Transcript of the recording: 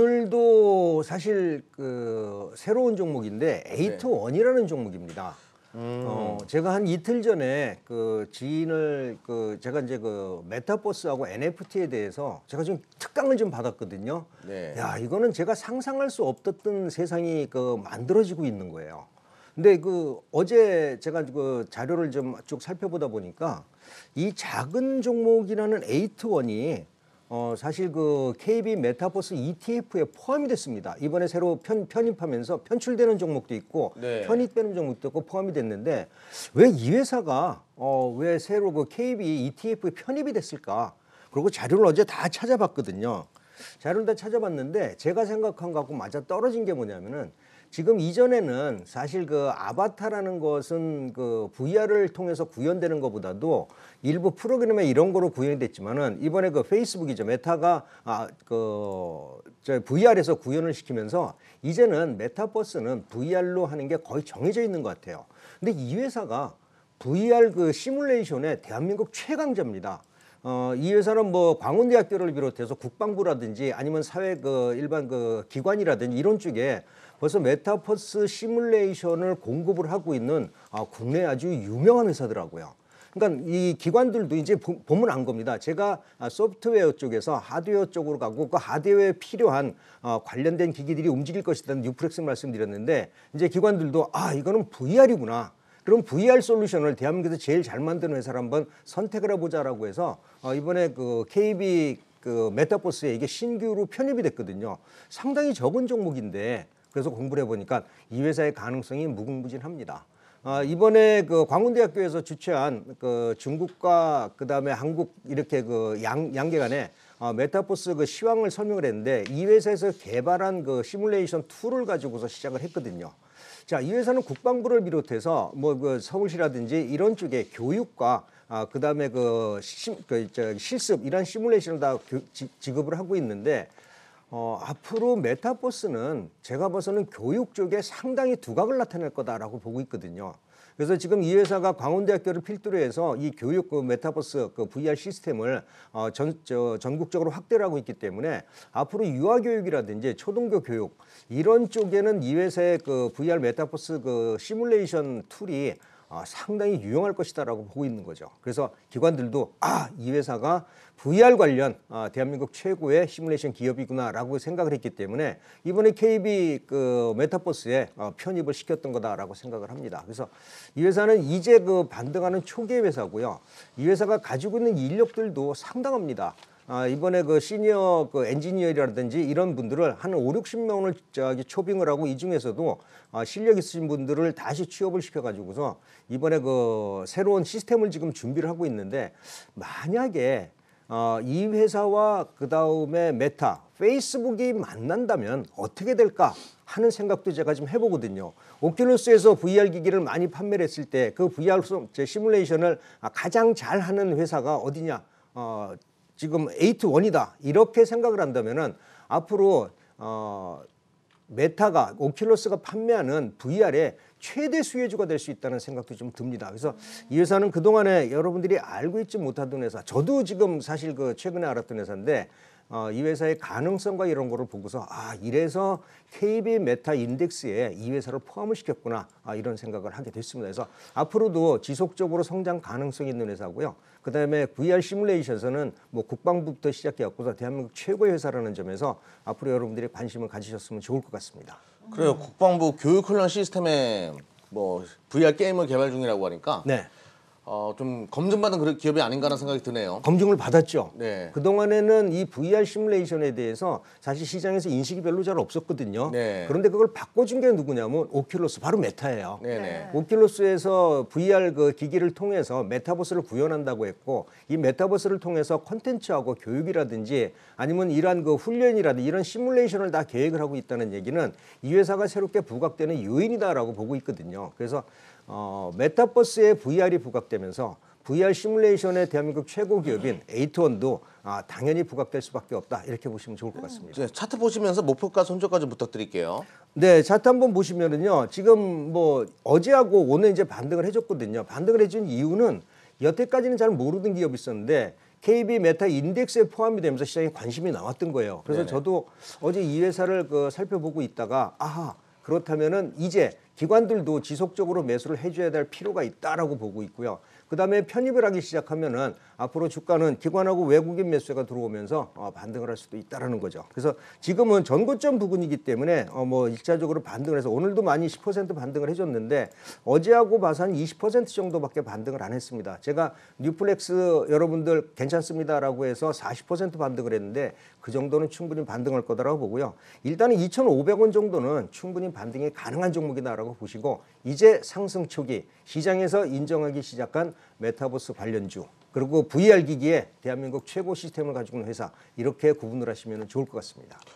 오늘도 사실 그 새로운 종목인데 에이트 원이라는 종목입니다. 음. 어, 제가 한 이틀 전에 그 지인을 그 제가 이제 그 메타버스하고 NFT에 대해서 제가 좀 특강을 좀 받았거든요. 네. 야, 이거는 제가 상상할 수 없었던 세상이 그 만들어지고 있는 거예요. 근데 그 어제 제가 그 자료를 좀 쭉 살펴보다 보니까 이 작은 종목이라는 에이트원이 어, 사실 그 KB 메타버스 ETF에 포함이 됐습니다. 이번에 새로 편, 편입하면서 편출되는 종목도 있고 네. 편입되는 종목도 있고 포함이 됐는데 왜 이 회사가 어, 왜 새로 그 KB ETF에 편입이 됐을까? 그리고 자료를 어제 다 찾아봤거든요. 자료를 다 찾아봤는데 제가 생각한 것하고 맞아 떨어진 게 뭐냐면은 지금 이전에는 사실 그 아바타라는 것은 그 VR을 통해서 구현되는 것보다도 일부 프로그램에 이런 거로 구현이 됐지만은 이번에 그 페이스북이죠. 메타가 아 그저 VR에서 구현을 시키면서 이제는 메타버스는 VR로 하는 게 거의 정해져 있는 것 같아요. 근데 이 회사가 VR 그 시뮬레이션의 대한민국 최강자입니다. 어, 이 회사는 뭐 광운대학교를 비롯해서 국방부라든지 아니면 사회 그 일반 그 기관이라든지 이런 쪽에 벌써 메타버스 시뮬레이션을 공급을 하고 있는 어, 국내 아주 유명한 회사더라고요. 그러니까 이 기관들도 이제 보면 안 겁니다. 제가 아, 소프트웨어 쪽에서 하드웨어 쪽으로 가고 그 하드웨어에 필요한 어, 관련된 기기들이 움직일 것이라는 뉴프렉스 말씀드렸는데 이제 기관들도 아 이거는 VR이구나. 그럼 VR 솔루션을 대한민국에서 제일 잘 만드는 회사를 한번 선택을 해보자라고 해서 어, 이번에 그 KB 그 메타버스에 이게 신규로 편입이 됐거든요. 상당히 적은 종목인데 그래서 공부를 해보니까 이 회사의 가능성이 무궁무진합니다. 아, 이번에 그 광운대학교에서 주최한 그 중국과 그다음에 한국 이렇게 그 양, 양계 간에 어, 메타버스 그 시황을 설명을 했는데 이 회사에서 개발한 그 시뮬레이션 툴을 가지고서 시작을 했거든요. 자, 이 회사는 국방부를 비롯해서 뭐 그 서울시라든지 이런 쪽에 교육과 아, 그다음에 그, 시, 그 저, 실습 이런 시뮬레이션을 다 교, 지, 지급을 하고 있는데 어, 앞으로 메타버스는 제가 봐서는 교육 쪽에 상당히 두각을 나타낼 거다라고 보고 있거든요. 그래서 지금 이 회사가 광원대학교를 필두로 해서 이 교육 그 메타버스 그 VR 시스템을 어, 전, 저, 전국적으로 확대를 하고 있기 때문에 앞으로 유아교육이라든지 초등교 교육 이런 쪽에는 이 회사의 그 VR 메타버스 그 시뮬레이션 툴이 아, 상당히 유용할 것이다라고 보고 있는 거죠. 그래서 기관들도 아, 이 회사가 VR 관련 아, 대한민국 최고의 시뮬레이션 기업이구나라고 생각을 했기 때문에 이번에 KB 그 메타버스에 어, 편입을 시켰던 거다라고 생각을 합니다. 그래서 이 회사는 이제 그 반등하는 초기 회사고요. 이 회사가 가지고 있는 인력들도 상당합니다. 아, 이번에 그 시니어 그 엔지니어라든지 이런 분들을 한 5, 60명을 저기 초빙을 하고 이 중에서도 아, 실력 있으신 분들을 다시 취업을 시켜가지고서 이번에 그 새로운 시스템을 지금 준비를 하고 있는데 만약에 어, 이 회사와 그 다음에 메타, 페이스북이 만난다면 어떻게 될까 하는 생각도 제가 지금 해보거든요. 옥큘루스에서 VR 기기를 많이 판매를 했을 때 그 VR 시뮬레이션을 가장 잘하는 회사가 어디냐? 어, 지금 A2원이다 이렇게 생각을 한다면은 앞으로 어, 메타가 오큘러스가 판매하는 VR의 최대 수혜주가 될 수 있다는 생각도 좀 듭니다. 그래서 이 회사는 그동안에 여러분들이 알고 있지 못하던 회사, 저도 지금 사실 그 최근에 알았던 회사인데 어, 이 회사의 가능성과 이런 거를 보고서 아 이래서 KB 메타 인덱스에 이 회사를 포함을 시켰구나 아, 이런 생각을 하게 됐습니다. 그래서 앞으로도 지속적으로 성장 가능성 있는 회사고요. 그다음에 VR 시뮬레이션에서는 뭐 국방부부터 시작해갖고서 대한민국 최고의 회사라는 점에서 앞으로 여러분들이 관심을 가지셨으면 좋을 것 같습니다. 그래요. 국방부 교육 훈련 시스템에 뭐 VR 게임을 개발 중이라고 하니까 네. 어, 좀 검증받은 그런 기업이 아닌가라는 생각이 드네요. 검증을 받았죠. 네. 그동안에는 이 VR 시뮬레이션에 대해서 사실 시장에서 인식이 별로 잘 없었거든요. 네. 그런데 그걸 바꿔준 게 누구냐면 오큘러스, 바로 메타예요. 네. 네. 네. 오큘러스에서 VR 그 기기를 통해서 메타버스를 구현한다고 했고 이 메타버스를 통해서 컨텐츠하고 교육이라든지 아니면 이러한 그 훈련이라든지 이런 시뮬레이션을 다 계획을 하고 있다는 얘기는 이 회사가 새롭게 부각되는 요인이다라고 보고 있거든요. 그래서 어, 메타버스에 VR이 부각되면서 VR 시뮬레이션의 대한민국 최고 기업인 에이트원도 아, 당연히 부각될 수밖에 없다 이렇게 보시면 좋을 것 같습니다. 네, 차트 보시면서 목표가 손절까지 부탁드릴게요. 네, 차트 한번 보시면은요. 지금 뭐 어제하고 오늘 이제 반등을 해줬거든요. 반등을 해준 이유는 여태까지는 잘 모르던 기업이 있었는데 KB 메타 인덱스에 포함이 되면서 시장에 관심이 나왔던 거예요. 그래서 네네. 저도 어제 이 회사를 그 살펴보고 있다가 아하. 그렇다면은 이제 기관들도 지속적으로 매수를 해줘야 될 필요가 있다라고 보고 있고요. 그다음에 편입을 하기 시작하면은 앞으로 주가는 기관하고 외국인 매수가 들어오면서 어, 반등을 할 수도 있다는 거죠. 그래서 지금은 전고점 부근이기 때문에 어, 뭐 일차적으로 반등을 해서 오늘도 많이 10% 반등을 해줬는데 어제하고 봐서 한 20% 정도밖에 반등을 안 했습니다. 제가 뉴플렉스 여러분들 괜찮습니다라고 해서 40% 반등을 했는데 그 정도는 충분히 반등할 거다라고 보고요. 일단은 2,500원 정도는 충분히 반등이 가능한 종목이다라고 보시고 이제 상승 초기 시장에서 인정하기 시작한 메타버스 관련주 그리고 VR 기기에 대한민국 최고 시스템을 가지고 있는 회사 이렇게 구분을 하시면 좋을 것 같습니다.